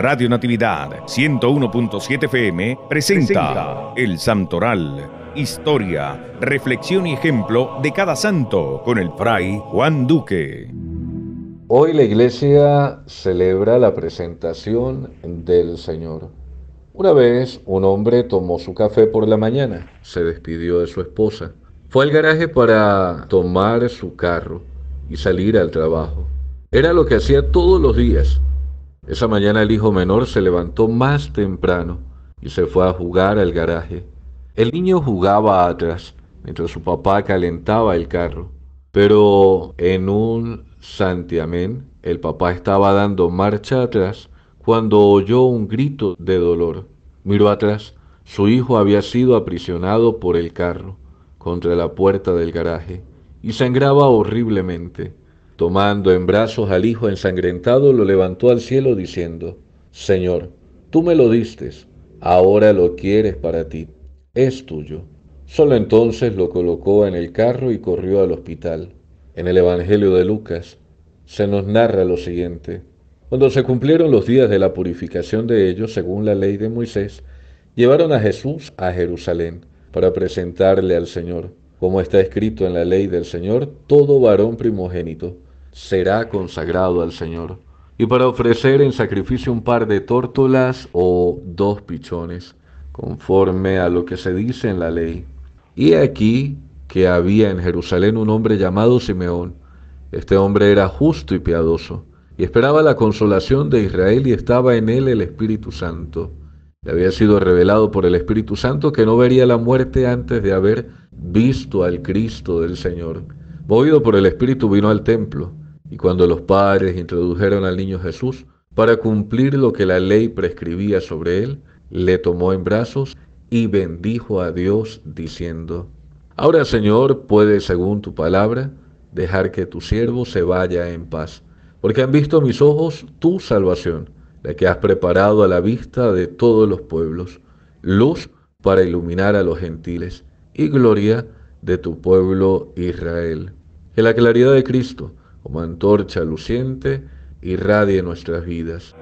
Radio Natividad 101.7 FM presenta El Santoral, historia, reflexión y ejemplo de cada santo con el fray Juan Duque. Hoy la iglesia celebra la presentación del Señor. Una vez un hombre tomó su café por la mañana, se despidió de su esposa, fue al garaje para tomar su carro y salir al trabajo. Era lo que hacía todos los días esa mañana el hijo menor se levantó más temprano y se fue a jugar al garaje. El niño jugaba atrás, mientras su papá calentaba el carro. Pero en un santiamén, el papá estaba dando marcha atrás cuando oyó un grito de dolor. Miró atrás. Su hijo había sido aprisionado por el carro contra la puerta del garaje y sangraba horriblemente. Tomando en brazos al hijo ensangrentado, lo levantó al cielo diciendo, Señor, tú me lo diste, ahora lo quieres para ti, es tuyo. Solo entonces lo colocó en el carro y corrió al hospital. En el Evangelio de Lucas se nos narra lo siguiente. Cuando se cumplieron los días de la purificación de ellos, según la ley de Moisés, llevaron a Jesús a Jerusalén para presentarle al Señor. Como está escrito en la ley del Señor, todo varón primogénito será consagrado al Señor, y para ofrecer en sacrificio un par de tórtolas o dos pichones, conforme a lo que se dice en la ley. Y aquí que había en Jerusalén un hombre llamado Simeón. Este hombre era justo y piadoso, y esperaba la consolación de Israel y estaba en él el Espíritu Santo. Le había sido revelado por el Espíritu Santo que no vería la muerte antes de haber visto al Cristo del Señor. Movido por el Espíritu vino al templo y cuando los padres introdujeron al niño Jesús para cumplir lo que la ley prescribía sobre él, le tomó en brazos y bendijo a Dios diciendo, Ahora Señor, puedes, según tu palabra, dejar que tu siervo se vaya en paz, porque han visto mis ojos tu salvación, la que has preparado a la vista de todos los pueblos, luz para iluminar a los gentiles y gloria de tu pueblo Israel. En la claridad de Cristo, como antorcha luciente, irradie nuestras vidas.